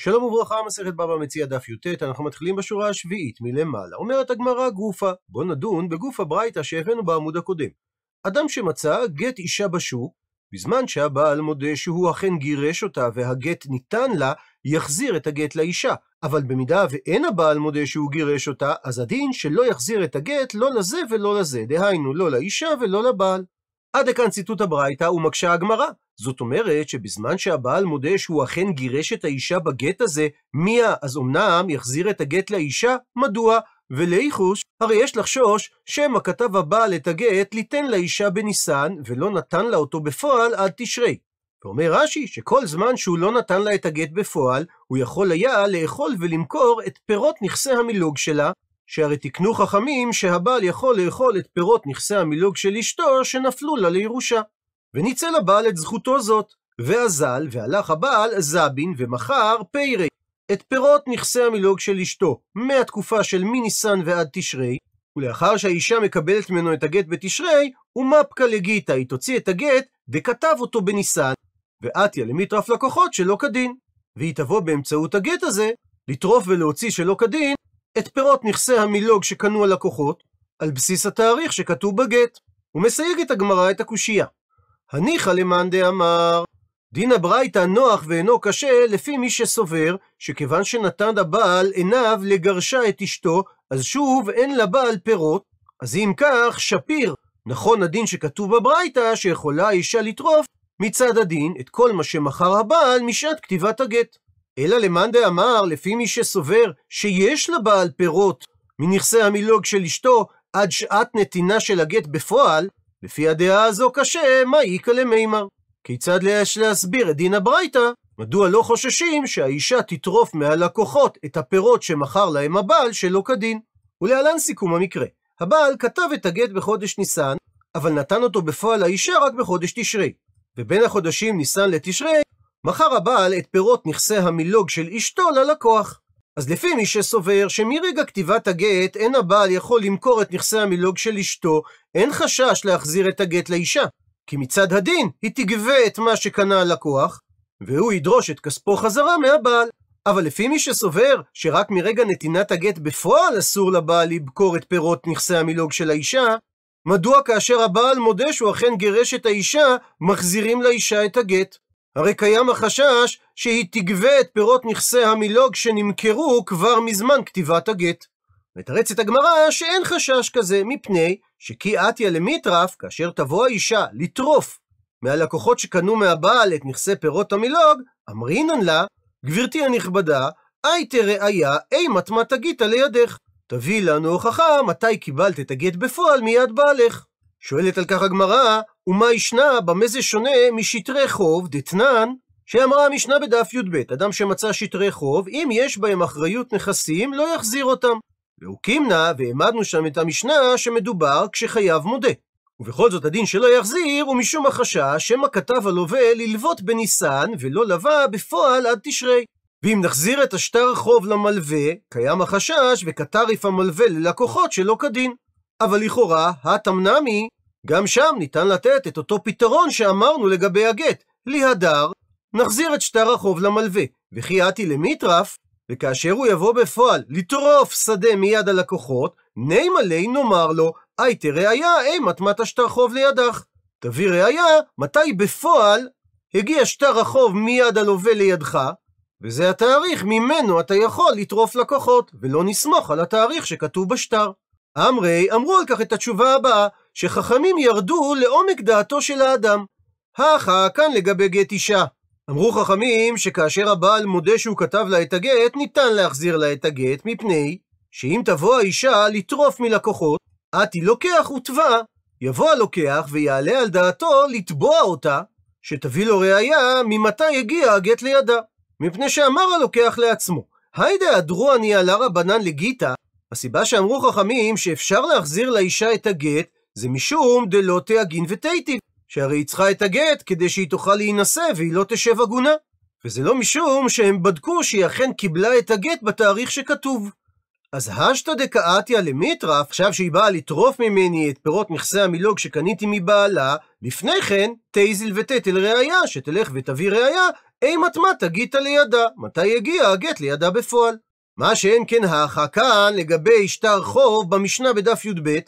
שלום וברכה, מסכת בבא מציע דף י"ט, אנחנו מתחילים בשורה השביעית מלמעלה. אומרת הגמרא גופה, בוא נדון בגוף הברייתא שהבאנו בעמוד הקודם. אדם שמצא גט אישה בשוק, בזמן שהבעל מודה שהוא אכן גירש אותה והגט ניתן לה, יחזיר את הגט לאישה. אבל במידה ואין הבעל מודה שהוא גירש אותה, אז הדין שלא יחזיר את הגט לא לזה ולא לזה, דהיינו לא לאישה ולא לבעל. עד לכאן ציטוט הברייתא ומקשה הגמרא. זאת אומרת שבזמן שהבעל מודה שהוא אכן גירש את האישה בגט הזה, מיה אז אמנם יחזיר את הגט לאישה, מדוע? ולייחוש, הרי יש לחשוש שמא כתב הבעל את הגט ליתן לאישה בניסן, ולא נתן לה אותו בפועל עד תשרי. ואומר רש"י שכל זמן שהוא לא נתן לה את הגט בפועל, הוא יכול היה לאכול ולמכור את פירות נכסי המילוג שלה, שהרי תקנו חכמים שהבעל יכול לאכול את פירות נכסי המילוג של אשתו שנפלו לה לירושה. וניצל הבעל את זכותו זאת, ואזל, והלך הבעל זבין, ומכר פיירי, את פירות נכסי המילוג של אשתו, מהתקופה של מניסן ועד תשרי, ולאחר שהאישה מקבלת ממנו את הגט בתשרי, ומפקה לגיטה, היא תוציא את הגט, דכתב אותו בניסן, ועטיה למטרף לקוחות שלא כדין. והיא תבוא באמצעות הגט הזה, לטרוף ולהוציא שלא כדין, את פירות נכסי המילוג שקנו הלקוחות, על בסיס התאריך שכתוב בגט. ומסייגת הגמרא את הקושייה. הניחא למאן דאמר. דין הברייתא נוח ואינו קשה לפי מי שסובר שכיוון שנתן הבעל עיניו לגרשה את אשתו, אז שוב אין לבעל פירות. אז אם כך, שפיר, נכון הדין שכתוב בברייתא שיכולה האישה לטרוף מצד הדין את כל מה שמכר הבעל משעת כתיבת הגט. אלא למאן דאמר, לפי מי שסובר שיש לבעל פירות מנכסי המילוג של אשתו עד שעת נתינה של הגט בפועל, לפי הדעה הזו קשה, מה איכא למימר? כיצד יש להסביר את דין הברייתא? מדוע לא חוששים שהאישה תטרוף מהלקוחות את הפירות שמכר להם הבעל שלא כדין? ולהלן סיכום המקרה. הבעל כתב את הגט בחודש ניסן, אבל נתן אותו בפועל לאישה רק בחודש תשרי. ובין החודשים ניסן לתשרי, מכר הבעל את פירות נכסי המילוג של אשתו ללקוח. אז לפי מי שסובר שמרגע כתיבת הגט אין הבעל יכול למכור את נכסי המילוג של אשתו, אין חשש להחזיר את הגט לאישה. כי מצד הדין היא תגבה את מה שקנה הלקוח, והוא ידרוש את כספו חזרה מהבעל. אבל לפי מי שסובר שרק מרגע נתינת הגט בפועל אסור לבעל לבכור את פירות נכסי המילוג של האישה, מדוע כאשר הבעל מודה שהוא אכן גירש את האישה, מחזירים לאישה את הגט? הרי קיים החשש שהיא תגבה את פירות נכסי המילוג שנמכרו כבר מזמן כתיבת הגט. מתרצת הגמרא שאין חשש כזה, מפני שכי עטיה למיטרף, כאשר תבוא האישה לטרוף מהלקוחות שקנו מהבעל את נכסי פירות המילוג, אמרינן לה, גברתי הנכבדה, אי תראיה, אי מה תגית לידך. תביאי לנו הוכחה מתי קיבלת את הגט בפועל מיד בעלך. שואלת על כך הגמרא, ומה ישנה במה זה שונה משטרי חוב דתנן, שאמרה המשנה בדף י"ב, אדם שמצא שטרי חוב, אם יש בהם אחריות נכסים, לא יחזיר אותם. והוקימנה, והעמדנו שם את המשנה, שמדובר כשחייב מודה. ובכל זאת הדין שלא יחזיר, הוא משום החשש שמא כתב הלווה ללוות בניסן, ולא לווה בפועל עד תשרי. ואם נחזיר את השטר חוב למלווה, קיים החשש וכתריף המלווה ללקוחות שלא כדין. אבל לכאורה, התמנמי, גם שם ניתן לתת את אותו פתרון שאמרנו לגבי הגט, להדר, נחזיר את שטר החוב למלווה, וחייאתי למיטרף, וכאשר הוא יבוא בפועל לטרוף שדה מיד הלקוחות, נימה לי נאמר לו, הייתה ראיה, אי מטה אה, השטר חוב לידך. תביא ראיה, מתי בפועל הגיע שטר החוב מיד הלווה לידך, וזה התאריך ממנו אתה יכול לטרוף לקוחות, ולא נסמוך על התאריך שכתוב בשטר. אמרי אמרו על כך את התשובה הבאה, שחכמים ירדו לעומק דעתו של האדם. הכה כאן לגבי גט אישה. אמרו חכמים שכאשר הבעל מודה שהוא כתב לה את הגט, ניתן להחזיר לה את הגט, מפני שאם תבוא האישה לטרוף מלקוחות, עתי לוקח ותבע, יבוא הלוקח ויעלה על דעתו לתבוע אותה, שתביא לו ראייה ממתי הגיע הגט לידה. מפני שאמר הלוקח לעצמו, היידה הדרו אני עלה רבנן לגיטה, הסיבה שאמרו חכמים שאפשר להחזיר לאישה את הגט, זה משום דלא תהגין ותיטיב, שהרי היא צריכה את הגט כדי שהיא תוכל להינשא והיא לא תשב עגונה. וזה לא משום שהם בדקו שהיא אכן קיבלה את הגט בתאריך שכתוב. אז השתא דקאתיה למיטרא, עכשיו שהיא באה לטרוף ממני את פירות מכסה המילוג שקניתי מבעלה, לפני כן, תייזיל ותתל ראייה, שתלך ותביא ראייה, אימת מה תגית לידה, מתי יגיע הגט לידה בפועל. מה שאין כן האחה כאן לגבי שטר חוב במשנה בדף י"ב,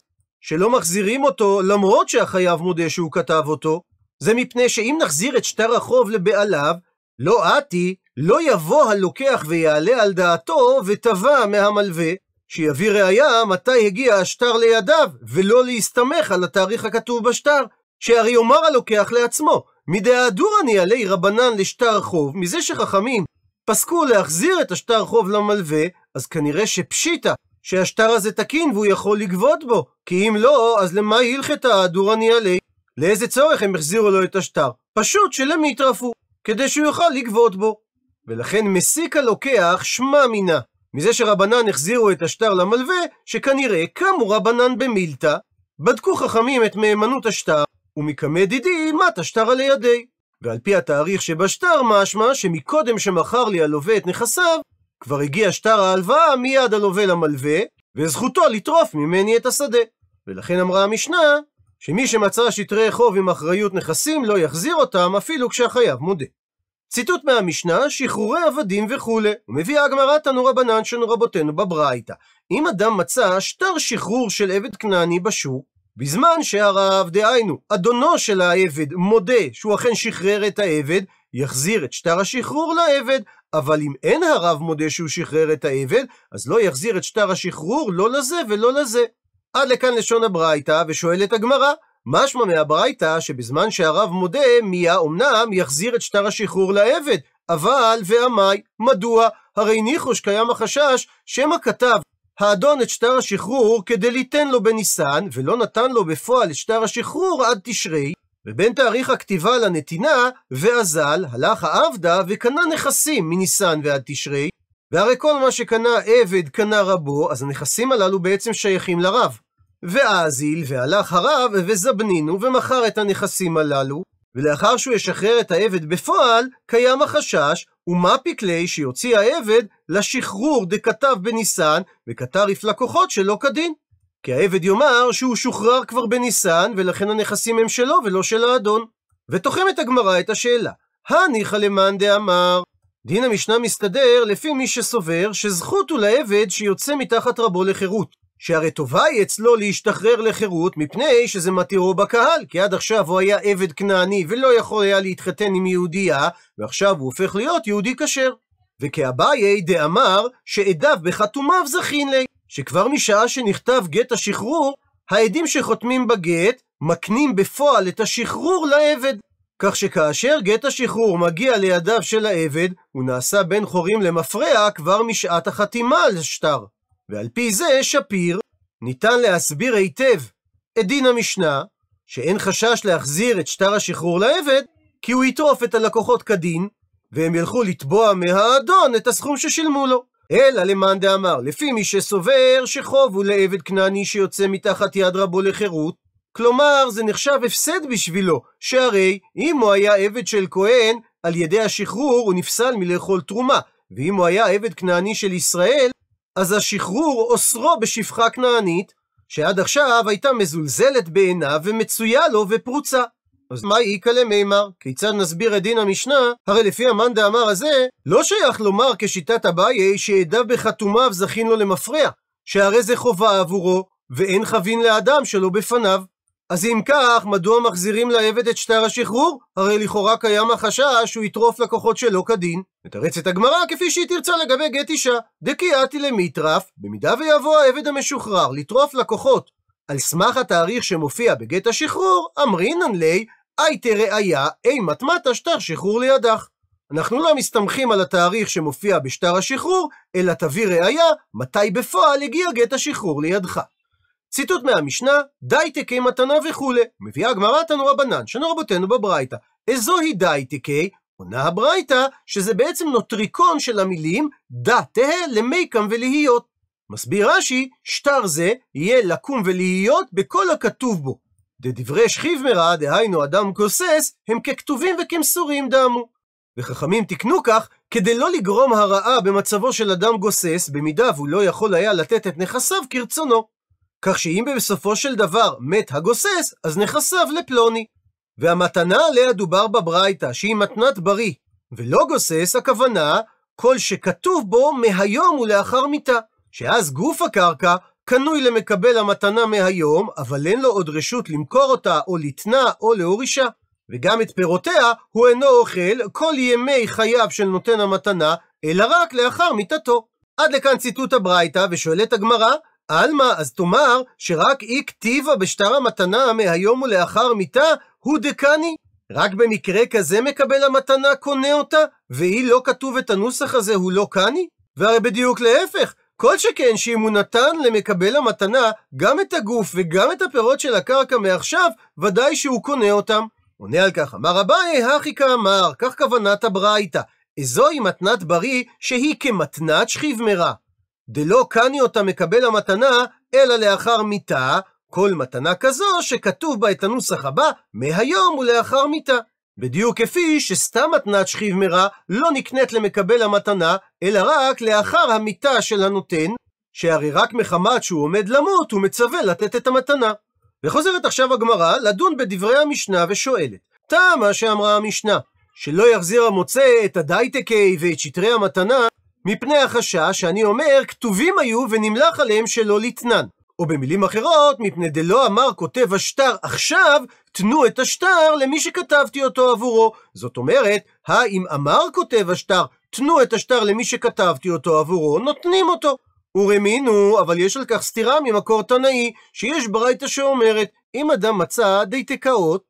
שלא מחזירים אותו למרות שהחייב מודה שהוא כתב אותו, זה מפני שאם נחזיר את שטר החוב לבעליו, לא עתי, לא יבוא הלוקח ויעלה על דעתו ותבע מהמלווה, שיביא ראיה מתי הגיע השטר לידיו, ולא להסתמך על התאריך הכתוב בשטר, שהרי יאמר הלוקח לעצמו, אני עלי רבנן לשטר חוב, מזה שחכמים פסקו להחזיר את השטר חוב למלווה, אז כנראה שפשיטא שהשטר הזה תקין והוא יכול לגבות בו, כי אם לא, אז למה הלכתה הדורני עלי? לאיזה צורך הם החזירו לו את השטר? פשוט שלם יטרפו, כדי שהוא יוכל לגבות בו. ולכן מסיק הלוקח שמע מינה, מזה שרבנן החזירו את השטר למלווה, שכנראה קמו רבנן במילתא, בדקו חכמים את מהימנות השטר, ומקמא דידי מת השטר על ידי. ועל פי התאריך שבשטר משמע שמקודם שמכר לי הלווה את נכסיו, כבר הגיע שטר ההלוואה מיד הלווה למלווה, וזכותו לטרוף ממני את השדה. ולכן אמרה המשנה, שמי שמצא שטרי חוב עם אחריות נכסים לא יחזיר אותם אפילו כשהחייב מודה. ציטוט מהמשנה, שחרורי עבדים וכולי, ומביאה הגמרא תנו רבנן שנו רבותינו בברייתא. אם אדם מצא שטר שחרור של עבד כנעני בשוק, בזמן שהרעב, דהיינו, אדונו של העבד מודה שהוא אכן שחרר את העבד, יחזיר את שטר השחרור לעבד, אבל אם אין הרב מודה שהוא שחרר את העבד, אז לא יחזיר את שטר השחרור לא לזה ולא לזה. עד לכאן לשון הברייתא, ושואלת הגמרא, משמע מהברייתא שבזמן שהרב מודה, מיה אמנם יחזיר את שטר השחרור לעבד, אבל ועמי, מדוע? הרי ניחו שקיים החשש, שמא כתב האדון את שטר השחרור כדי ליתן לו בניסן, ולא נתן לו בפועל את שטר השחרור עד תשרי, ובין תאריך הכתיבה לנתינה, ואזל, הלך העבדה, וקנה נכסים מניסן ועד תשרי, והרי כל מה שקנה עבד קנה רבו, אז הנכסים הללו בעצם שייכים לרב. ואזיל, והלך הרב, וזבנינו, ומכר את הנכסים הללו, ולאחר שהוא ישחרר את העבד בפועל, קיים החשש, ומה פיקלי שיוציא העבד לשחרור דכתב בניסן, וכתר לקוחות שלא כדין. כי העבד יאמר שהוא שוחרר כבר בניסן, ולכן הנכסים הם שלו ולא של האדון. ותוחמת הגמרא את השאלה, הניחא למאן דאמר. דין המשנה מסתדר לפי מי שסובר שזכות הוא לעבד שיוצא מתחת רבו לחירות. שהרי טובה היא אצלו להשתחרר לחירות מפני שזה מתירו בקהל, כי עד עכשיו הוא היה עבד כנעני ולא יכול היה להתחתן עם יהודייה, ועכשיו הוא הופך להיות יהודי כשר. וכאביי דאמר שעדיו בחתומיו זכין לי. שכבר משעה שנכתב גט השחרור, העדים שחותמים בגט מקנים בפועל את השחרור לעבד. כך שכאשר גט השחרור מגיע לידיו של העבד, הוא נעשה בין חורים למפרע כבר משעת החתימה על השטר. ועל פי זה, שפיר, ניתן להסביר היטב את דין המשנה, שאין חשש להחזיר את שטר השחרור לעבד, כי הוא יטרוף את הלקוחות כדין, והם ילכו לתבוע מהאדון את הסכום ששילמו לו. אלא למאן דאמר, לפי מי שסובר שחוב הוא לעבד כנעני שיוצא מתחת יד רבו לחירות, כלומר זה נחשב הפסד בשבילו, שהרי אם הוא היה עבד של כהן, על ידי השחרור הוא נפסל מלאכול תרומה, ואם הוא היה עבד כנעני של ישראל, אז השחרור אוסרו בשפחה כנענית, שעד עכשיו הייתה מזולזלת בעיניו ומצויה לו ופרוצה. אז מה איכא למימר? כיצד נסביר את דין המשנה? הרי לפי המאן דאמר הזה, לא שייך לומר כשיטת אביי שעדיו בחתומיו זכין לו למפרע, שהרי זה חובה עבורו, ואין חבין לאדם שלא בפניו. אז אם כך, מדוע מחזירים לעבד את שטר השחרור? הרי לכאורה קיים החשש שהוא יטרוף לקוחות שלא כדין. מתרצת הגמרא כפי שהיא תרצה לגבי גט אישה. דקייאתי למיטרף, במידה ויבוא העבד המשוחרר לטרוף לקוחות על סמך התאריך שמופיע בגט השחרור, אמרינן ליה הייתה ראיה אי מתמת שטר שחרור לידך. אנחנו לא מסתמכים על התאריך שמופיע בשטר השחרור, אלא תביא ראיה מתי בפועל הגיע גט השחרור לידך. ציטוט מהמשנה, דייטקי מתנה וכולי, מביאה הגמרא תנו רבנן, שנו רבותינו בברייתא. די דייטקי, עונה הברייתא, שזה בעצם נוטריקון של המילים דה תהא למיקם ולהיות. מסביר רש"י, שטר זה יהיה לקום ולהיות בכל הכתוב בו. דדברי שכיב מרע, דהיינו אדם כוסס, הם ככתובים וכמסורים דמו. וחכמים תיקנו כך, כדי לא לגרום הרעה במצבו של אדם גוסס, במידה והוא לא יכול היה לתת את נכסיו כרצונו. כך שאם בסופו של דבר מת הגוסס, אז נכסיו לפלוני. והמתנה עליה דובר בברייתא, שהיא מתנת בריא, ולא גוסס, הכוונה, כל שכתוב בו מהיום ולאחר מיתה, שאז גוף הקרקע קנוי למקבל המתנה מהיום, אבל אין לו עוד רשות למכור אותה, או לתנה, או להורישה. וגם את פירותיה הוא אינו אוכל כל ימי חייו של נותן המתנה, אלא רק לאחר מיתתו. עד לכאן ציטוט הברייתא, ושואלת הגמרא, עלמא, אז תאמר שרק אי כתיבה בשטר המתנה מהיום ולאחר מיתה, הוא דקני. רק במקרה כזה מקבל המתנה קונה אותה, והיא לא כתוב את הנוסח הזה, הוא לא קני? והרי בדיוק להפך, כל שכן שאם הוא נתן למקבל המתנה גם את הגוף וגם את הפירות של הקרקע מעכשיו, ודאי שהוא קונה אותם. עונה על כך, אמר אביי, הכי כאמר, כך כוונת הברייתא. זוהי מתנת בריא שהיא כמתנת שכיב מרע. דלא קני אותה מקבל המתנה, אלא לאחר מיתה, כל מתנה כזו שכתוב בה את הנוסח הבא, מהיום ולאחר מיתה. בדיוק כפי שסתם מתנת שכיב מרע לא נקנית למקבל המתנה, אלא רק לאחר המיתה של הנותן, שהרי רק מחמת שהוא עומד למות הוא מצווה לתת את המתנה. וחוזרת עכשיו הגמרא לדון בדברי המשנה ושואלת, טעמה שאמרה המשנה, שלא יחזיר המוצא את הדייטקי ואת שטרי המתנה, מפני החשש שאני אומר, כתובים היו ונמלח עליהם שלא לתנן. או במילים אחרות, מפני דלא אמר כותב השטר עכשיו, תנו את השטר למי שכתבתי אותו עבורו. זאת אומרת, האם אמר כותב השטר, תנו את השטר למי שכתבתי אותו עבורו, נותנים אותו. ורמינו, אבל יש על כך סתירה ממקור תנאי, שיש ברייתא שאומרת, אם אדם מצא דיתקאות,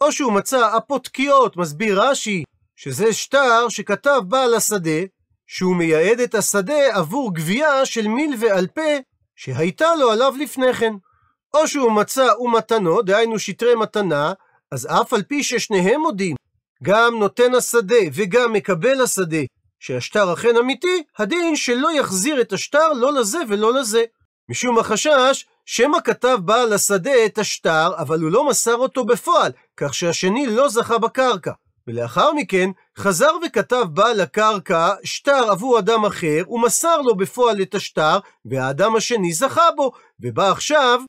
או שהוא מצא אפותקיות, מסביר רש"י, שזה שטר שכתב בעל השדה, שהוא מייעד את השדה עבור גבייה של מיל ועל פה שהייתה לו עליו לפני כן. או שהוא מצא ומתנו, דהיינו שטרי מתנה, אז אף על פי ששניהם מודים, גם נותן השדה וגם מקבל השדה, שהשטר אכן אמיתי, הדין שלא יחזיר את השטר לא לזה ולא לזה. משום החשש, שמא כתב בעל השדה את השטר, אבל הוא לא מסר אותו בפועל, כך שהשני לא זכה בקרקע. ולאחר מכן חזר וכתב בעל הקרקע שטר עבור אדם אחר, ומסר לו בפועל את השטר, והאדם השני זכה בו, ובא עכשיו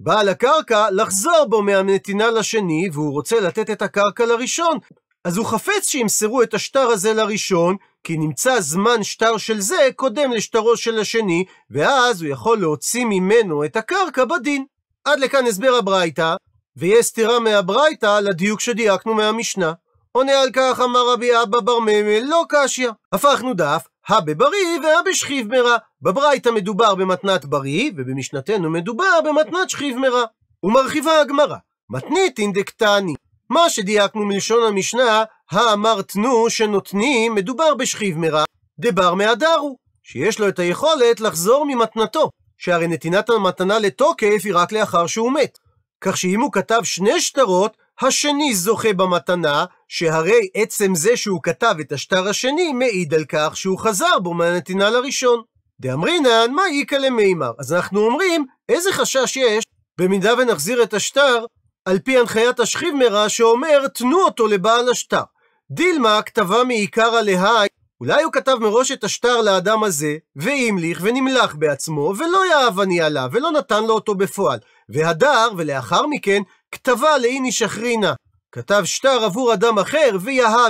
בעל הקרקע לחזור בו מהנתינה לשני, והוא רוצה לתת את הקרקע לראשון. אז הוא חפץ שימסרו את השטר הזה לראשון, כי נמצא זמן שטר של זה קודם לשטרו של השני, ואז הוא יכול להוציא ממנו את הקרקע בדין. עד לכאן הסבר הברייתא, ויש סתירה מהברייתא לדיוק שדייקנו מהמשנה. עונה על כך אמר רבי אבא בר ממל, לא קשיא. הפכנו דף, הא בבריא והא בשכיב מרע. בברייתא מדובר במתנת בריא, ובמשנתנו מדובר במתנת שכיב מרע. ומרחיבה הגמרא, מתנית אינדקטני. מה שדייקנו מלשון המשנה, האמר תנו שנותנים, מדובר בשכיב מרע, דבר מהדר הוא, שיש לו את היכולת לחזור ממתנתו, שהרי נתינת המתנה לתוקף היא רק לאחר שהוא מת. כך שאם הוא כתב שני שטרות, השני זוכה במתנה, שהרי עצם זה שהוא כתב את השטר השני, מעיד על כך שהוא חזר בו מהנתינה לראשון. דאמרינן, מה איכא למימר? אז אנחנו אומרים, איזה חשש יש במידה ונחזיר את השטר על פי הנחיית השכיב מרע שאומר, תנו אותו לבעל השטר. דילמה כתבה מעיקר הלהי, אולי הוא כתב מראש את השטר לאדם הזה, והמליך ונמלך בעצמו, ולא יאהב אני עליו, ולא נתן לו אותו בפועל. והדר, ולאחר מכן, כתבה לאיני שחרינה, כתב שטר עבור אדם אחר,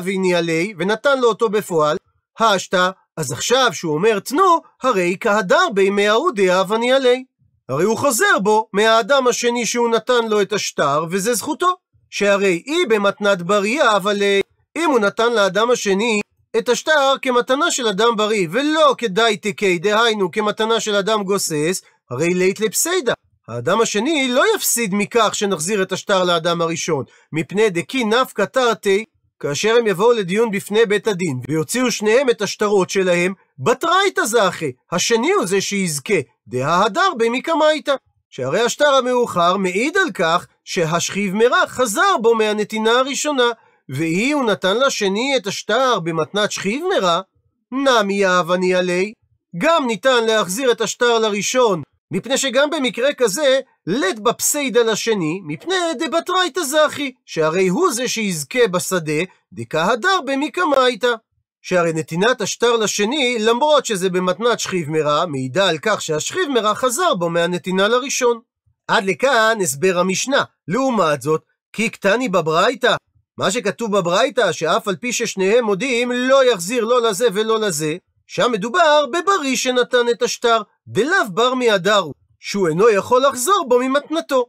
איני עלי, ונתן לו אותו בפועל, השתא, אז עכשיו שהוא אומר תנו, הרי כהדר בימי ההוא אני עלי. הרי הוא חוזר בו מהאדם השני שהוא נתן לו את השטר, וזה זכותו. שהרי היא במתנת בריאה, אבל אה, אם הוא נתן לאדם השני את השטר כמתנה של אדם בריא, ולא תקי, דהיינו כמתנה של אדם גוסס, הרי לית לפסיידה. האדם השני לא יפסיד מכך שנחזיר את השטר לאדם הראשון, מפני דקי נפקא תרתי, כאשר הם יבואו לדיון בפני בית הדין, ויוציאו שניהם את השטרות שלהם, בתרייתא זכי, השני הוא זה שיזכה, דההדר במיקמייתא. שהרי השטר המאוחר מעיד על כך שהשכיב מרע חזר בו מהנתינה הראשונה, ואי הוא נתן לשני את השטר במתנת שכיב מרע, נמי יהבני עלי. גם ניתן להחזיר את השטר לראשון מפני שגם במקרה כזה, לד בפסיידה לשני, מפני דבטרייתא זכי, שהרי הוא זה שיזכה בשדה, דקה דקהדר במקמייתא. שהרי נתינת השטר לשני, למרות שזה במתנת שכיב מרע, מעידה על כך שהשכיב מרע חזר בו מהנתינה לראשון. עד לכאן הסבר המשנה. לעומת זאת, כי קטני בברייתא, מה שכתוב בברייתא, שאף על פי ששניהם מודים, לא יחזיר לא לזה ולא לזה, שם מדובר בבריא שנתן את השטר, דלאו בר מהדר שהוא אינו יכול לחזור בו ממתנתו.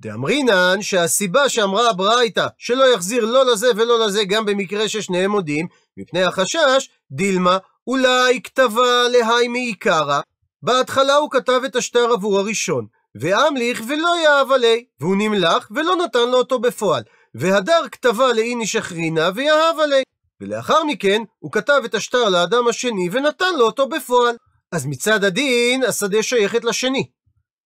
דאמרינן שהסיבה שאמרה הברייתא שלא יחזיר לא לזה ולא לזה גם במקרה ששניהם מודים, מפני החשש, דילמה, אולי כתבה להי מעיקרא. בהתחלה הוא כתב את השטר עבור הראשון, ואמליך ולא יאהב עלי, והוא נמלח ולא נתן לו אותו בפועל, והדר כתבה לאיני שחרינה ויאהב עלי, ולאחר מכן הוא כתב את השטר לאדם השני ונתן לו אותו בפועל. אז מצד הדין, השדה שייכת לשני.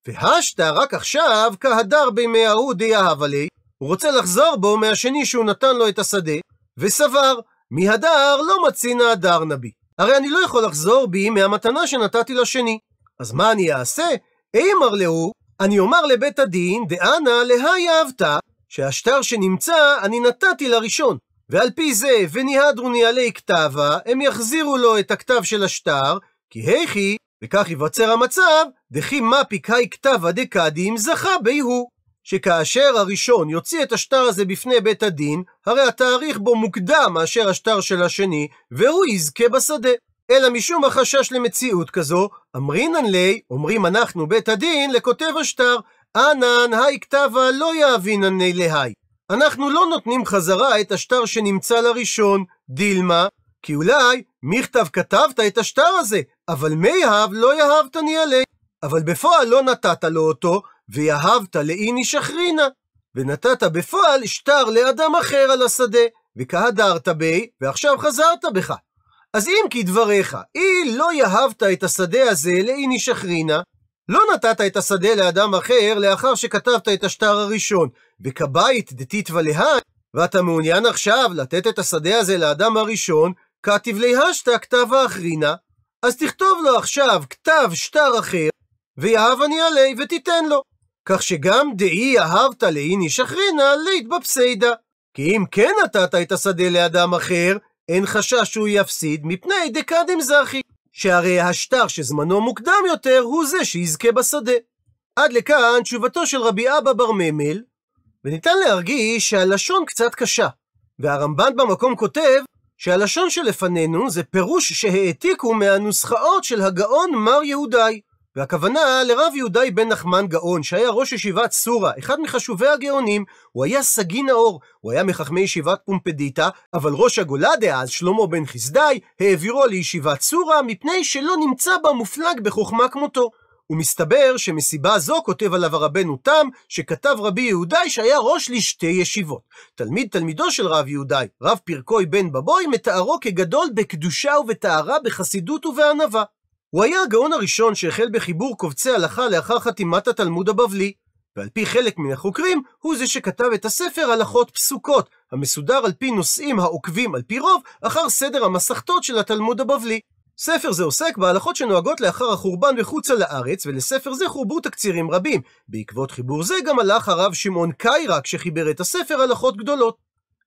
והשתא רק עכשיו, כהדר בימי ההוא דיהב עלי, הוא רוצה לחזור בו מהשני שהוא נתן לו את השדה, וסבר, מהדר לא מצינה הדר נבי. הרי אני לא יכול לחזור בי מהמתנה שנתתי לשני. אז מה אני אעשה? אימר להו, אני אומר לבית הדין, דאנה להי אהבת, שהשטר שנמצא, אני נתתי לראשון. ועל פי זה, וניהדרוני עלי כתבה, הם יחזירו לו את הכתב של השטר, כי היכי, וכך ייווצר המצב, דכי מפיקאי כתבא אם זכה ביהו. שכאשר הראשון יוציא את השטר הזה בפני בית הדין, הרי התאריך בו מוקדם מאשר השטר של השני, והוא יזכה בשדה. אלא משום החשש למציאות כזו, אמרינן לי, אומרים אנחנו בית הדין, לכותב השטר, אנן היי כתבה לא יאבינן לי להי. אנחנו לא נותנים חזרה את השטר שנמצא לראשון, דילמה, כי אולי מכתב כתבת את השטר הזה, אבל מי אהב לא יהבתני עלי, אבל בפועל לא נתת לו אותו, ויהבת לאיני שחרינה. ונתת בפועל שטר לאדם אחר על השדה, וכהדרת בי, ועכשיו חזרת בך. אז אם כי דבריך, אי לא יאהבת את השדה הזה לאיני שחרינה, לא נתת את השדה לאדם אחר לאחר שכתבת את השטר הראשון, וכבית דתית ולהי, ואתה מעוניין עכשיו לתת את השדה הזה לאדם הראשון, כתיב ליהשת כתב האחרינה, אז תכתוב לו עכשיו כתב שטר אחר, אני עלי ותיתן לו. כך שגם דאי אהבת לאיני לית בפסידה. כי אם כן נתת את השדה לאדם אחר, אין חשש שהוא יפסיד מפני דקדם זכי, שהרי השטר שזמנו מוקדם יותר הוא זה שיזכה בשדה. עד לכאן תשובתו של רבי אבא בר ממל, וניתן להרגיש שהלשון קצת קשה, והרמב"ן במקום כותב שהלשון שלפנינו זה פירוש שהעתיקו מהנוסחאות של הגאון מר יהודאי. והכוונה לרב יהודאי בן נחמן גאון, שהיה ראש ישיבת סורה, אחד מחשובי הגאונים, הוא היה סגי נאור, הוא היה מחכמי ישיבת פומפדיטה, אבל ראש הגולה דאז, שלמה בן חסדאי, העבירו לישיבת סורה, מפני שלא נמצא בה מופלג בחוכמה כמותו. ומסתבר שמסיבה זו כותב עליו הרבנו תם, שכתב רבי יהודאי שהיה ראש לשתי ישיבות. תלמיד תלמידו של רב יהודאי, רב פרקוי בן בבוי, מתארו כגדול בקדושה ובטהרה, בחסידות ובענווה. הוא היה הגאון הראשון שהחל בחיבור קובצי הלכה לאחר חתימת התלמוד הבבלי. ועל פי חלק מן החוקרים, הוא זה שכתב את הספר הלכות פסוקות, המסודר על פי נושאים העוקבים על פי רוב, אחר סדר המסכתות של התלמוד הבבלי. ספר זה עוסק בהלכות שנוהגות לאחר החורבן בחוצה לארץ, ולספר זה חורבו תקצירים רבים. בעקבות חיבור זה גם הלך הרב שמעון קיירק, שחיבר את הספר הלכות גדולות.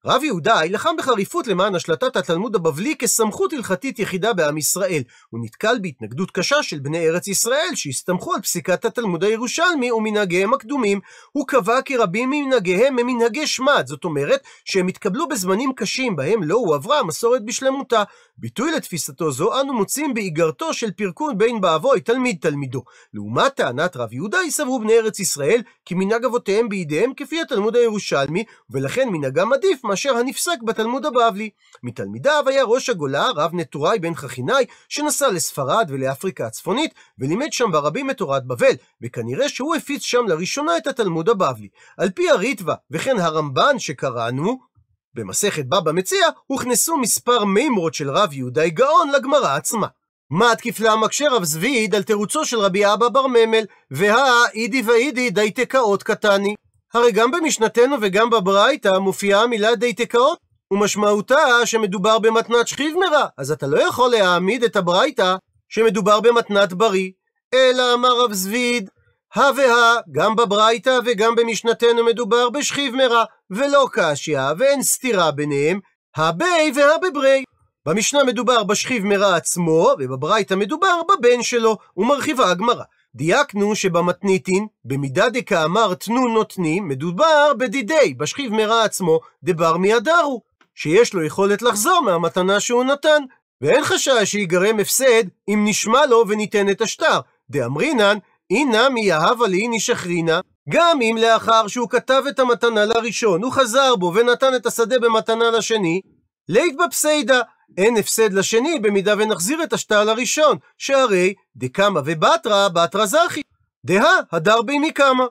רב יהודה הילחם בחריפות למען השלטת התלמוד הבבלי כסמכות הלכתית יחידה בעם ישראל. הוא נתקל בהתנגדות קשה של בני ארץ ישראל שהסתמכו על פסיקת התלמוד הירושלמי ומנהגיהם הקדומים. הוא קבע כי רבים ממנהגיהם הם מנהגי שמד, זאת אומרת שהם התקבלו בזמנים קשים בהם לא הועברה המסורת בשלמותה. ביטוי לתפיסתו זו אנו מוצאים באיגרתו של פרקון בין באבוי תלמיד תלמידו. לעומת טענת רב יהודה, יסברו בני ארץ ישראל כי מנהג אבותיהם בידיהם כפי התלמוד הירושלמי, ולכן מנהגם עדיף מאשר הנפסק בתלמוד הבבלי. מתלמידיו היה ראש הגולה רב נטוראי בן חכינאי, שנסע לספרד ולאפריקה הצפונית, ולימד שם ברבים את תורת בבל, וכנראה שהוא הפיץ שם לראשונה את התלמוד הבבלי. על פי הריטווה וכן הרמב"ן שקראנו, במסכת בבא מציע הוכנסו מספר מימרות של רב יהודה גאון לגמרא עצמה. מה תקפלה מקשה רב זביד על תירוצו של רבי אבא בר ממל, והא אידי ואידי די תקאות קטני. הרי גם במשנתנו וגם בברייתא מופיעה המילה די תקאות, ומשמעותה שמדובר במתנת שכיב מרע, אז אתה לא יכול להעמיד את הברייתא שמדובר במתנת בריא. אלא אמר רב זביד, הווה, גם בברייתא וגם במשנתנו מדובר בשכיב מרע, ולא קשיא, ואין סתירה ביניהם, הבי והבברי. במשנה מדובר בשכיב מרע עצמו, ובברייתא מדובר בבן שלו, ומרחיבה הגמרא. דייקנו שבמתניתין, במידה דקאמר תנו נותנים, מדובר בדידי, בשכיב מרע עצמו, דבר הוא, שיש לו יכולת לחזור מהמתנה שהוא נתן, ואין חשש שיגרם הפסד אם נשמע לו וניתן את השטר. דאמרינן, אינם יהבה לאיני שחרינה גם אם לאחר שהוא כתב את המתנה לראשון, הוא חזר בו ונתן את השדה במתנה לשני, לית בפסיידה, אין הפסד לשני במידה ונחזיר את השטר לראשון, שהרי דקמא ובתרא, בתרא זכי. דהא, הדר בי מקמא.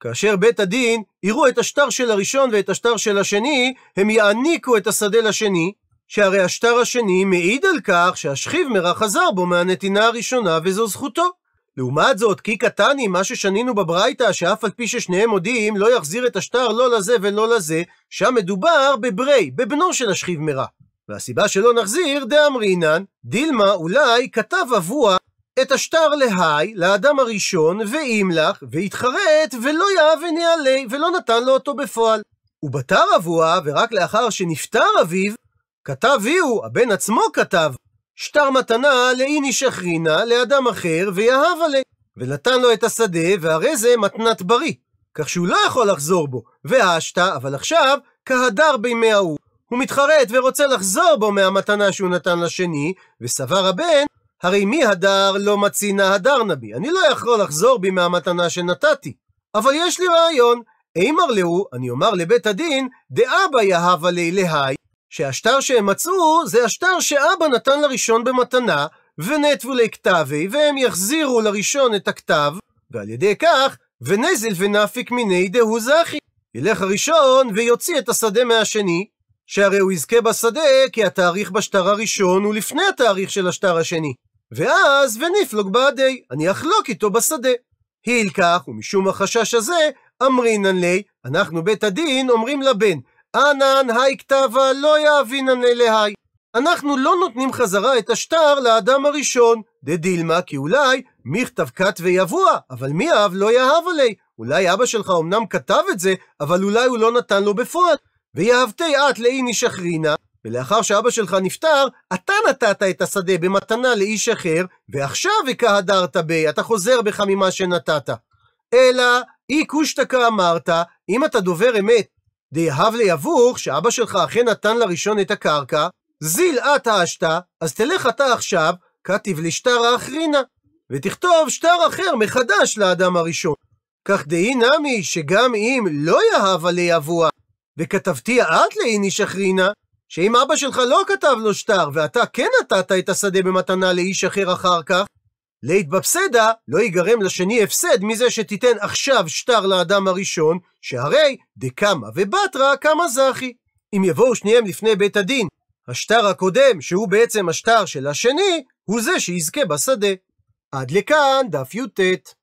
כאשר בית הדין יראו את השטר של הראשון ואת השטר של השני, הם יעניקו את השדה לשני, שהרי השטר השני מעיד על כך שהשכיב מרע חזר בו מהנתינה הראשונה וזו זכותו. לעומת זאת, כי קטני, מה ששנינו בברייתא, שאף על פי ששניהם מודיעים, לא יחזיר את השטר לא לזה ולא לזה, שם מדובר בברי, בבנו של השכיב מרע. והסיבה שלא נחזיר, דאמרינן, דילמה אולי כתב אבוה את השטר להי, לאדם הראשון, ואם לך, והתחרט, ולא יהבני עלי, ולא נתן לו אותו בפועל. ובתר אבוה, ורק לאחר שנפטר אביו, כתב הוא, הבן עצמו כתב, שטר מתנה לאיני שחרינה לאדם אחר, ויהב עלי. ונתן לו את השדה, והרי זה מתנת בריא. כך שהוא לא יכול לחזור בו. והשתה, אבל עכשיו, כהדר בימי ההוא. הוא מתחרט ורוצה לחזור בו מהמתנה שהוא נתן לשני, וסבר הבן, הרי מי הדר לא מצינה הדר נבי, אני לא יכול לחזור בי מהמתנה שנתתי. אבל יש לי רעיון, אימר להוא, אני אומר לבית הדין, דאבא יהבה לי להי, שהשטר שהם מצאו זה השטר שאבא נתן לראשון במתנה, ונטבו לכתבי, והם יחזירו לראשון את הכתב, ועל ידי כך, ונזל ונפיק מיני דהו זכי. ילך הראשון ויוציא את השדה מהשני, שהרי הוא יזכה בשדה כי התאריך בשטר הראשון הוא לפני התאריך של השטר השני. ואז ונפלוג בעדי, אני אחלוק איתו בשדה. הילקח, ומשום החשש הזה, אמרינן לי, אנחנו בית הדין אומרים לבן, אנן היי כתבה לא יאבינן אליהי. אנחנו לא נותנים חזרה את השטר לאדם הראשון. דדילמה כי אולי מכתב כת ויבוע, אבל מי אב לא יאהב עלי. אולי אבא שלך אמנם כתב את זה, אבל אולי הוא לא נתן לו בפועל. ויהבתי את לאיני שחרינה, ולאחר שאבא שלך נפטר, אתה נתת את השדה במתנה לאיש אחר, ועכשיו הכהדרת בי, אתה חוזר בך ממה שנתת. אלא, אי קושטקה אמרת, אם אתה דובר אמת, דאהב ליבוך, שאבא שלך אכן נתן לראשון את הקרקע, זיל את אשתה, אז תלך אתה עכשיו, כתיב לשטר האחרינה, ותכתוב שטר אחר מחדש לאדם הראשון. כך דאי נמי, שגם אם לא יהבה ליבוה, וכתבתי את לאיניש אחרינה, שאם אבא שלך לא כתב לו שטר, ואתה כן נתת את השדה במתנה לאיש אחר אחר כך, לית בפסדה לא ייגרם לשני הפסד מזה שתיתן עכשיו שטר לאדם הראשון, שהרי דקמא ובתרא קמא זכי. אם יבואו שניהם לפני בית הדין, השטר הקודם, שהוא בעצם השטר של השני, הוא זה שיזכה בשדה. עד לכאן דף י"ט.